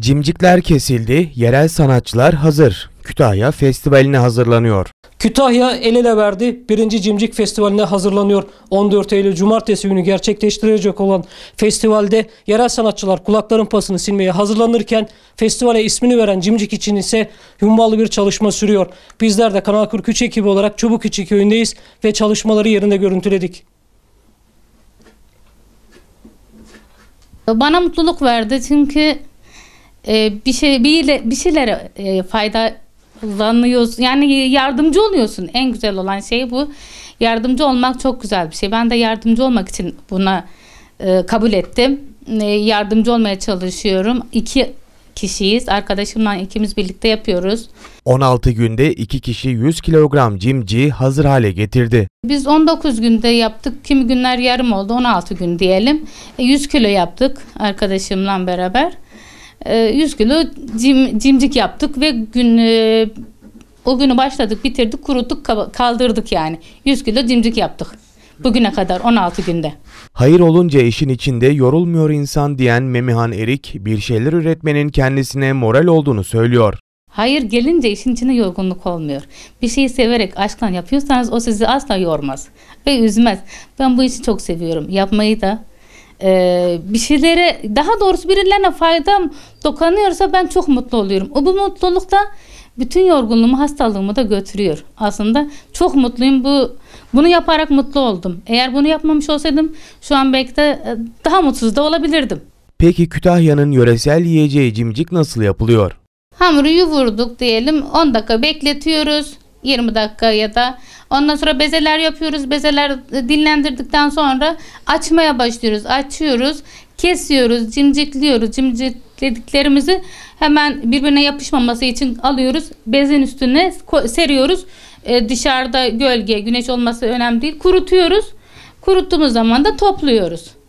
Cimcikler kesildi, yerel sanatçılar hazır. Kütahya Festivali'ne hazırlanıyor. Kütahya el ele verdi. Birinci Cimcik Festivali'ne hazırlanıyor. 14 Eylül Cumartesi günü gerçekleştirilecek olan festivalde yerel sanatçılar kulakların pasını silmeye hazırlanırken festivale ismini veren Cimcik için ise hummalı bir çalışma sürüyor. Bizler de Kanal 43 ekibi olarak Çubukiçi köyündeyiz ve çalışmaları yerinde görüntüledik. Bana mutluluk verdi çünkü e, bir şey bir, bir şeylere e, faydalanıyorsun. Yani yardımcı oluyorsun. En güzel olan şey bu. Yardımcı olmak çok güzel bir şey. Ben de yardımcı olmak için buna e, kabul ettim. E, yardımcı olmaya çalışıyorum. İki kişiyiz. Arkadaşımla ikimiz birlikte yapıyoruz. 16 günde iki kişi 100 kilogram cimci hazır hale getirdi. Biz 19 günde yaptık. Kimi günler yarım oldu. 16 gün diyelim. 100 e, kilo yaptık arkadaşımla beraber. 100 ee, kilo cim, cimcik yaptık ve gün e, o günü başladık, bitirdik, kuruttuk, kaldırdık yani. 100 kilo cimcik yaptık. Bugüne kadar 16 günde. Hayır olunca işin içinde yorulmuyor insan diyen Memihan Erik, bir şeyler üretmenin kendisine moral olduğunu söylüyor. Hayır gelince işin içinde yorgunluk olmuyor. Bir şeyi severek aşkla yapıyorsanız o sizi asla yormaz ve üzmez. Ben bu işi çok seviyorum. Yapmayı da, e, bir şeylere daha doğrusu birilerine faydam dokanıyorsa ben çok mutlu oluyorum. O bu mutluluk da bütün yorgunluğumu, hastalığımı da götürüyor. Aslında çok mutluyum. Bu bunu yaparak mutlu oldum. Eğer bunu yapmamış olsaydım şu an belki de e, daha mutsuz da olabilirdim. Peki Kütahya'nın yöresel yiyeceği cimcik nasıl yapılıyor? Hamuru yuvurduk diyelim. 10 dakika bekletiyoruz. 20 dakika ya da ondan sonra bezeler yapıyoruz. Bezeler e, dinlendirdikten sonra açmaya başlıyoruz. Açıyoruz, kesiyoruz, cimcikliyoruz. Cimciklediklerimizi hemen birbirine yapışmaması için alıyoruz. Bezin üstüne seriyoruz. Ee, dışarıda gölge, güneş olması önemli değil. Kurutuyoruz. Kuruttuğumuz zaman da topluyoruz.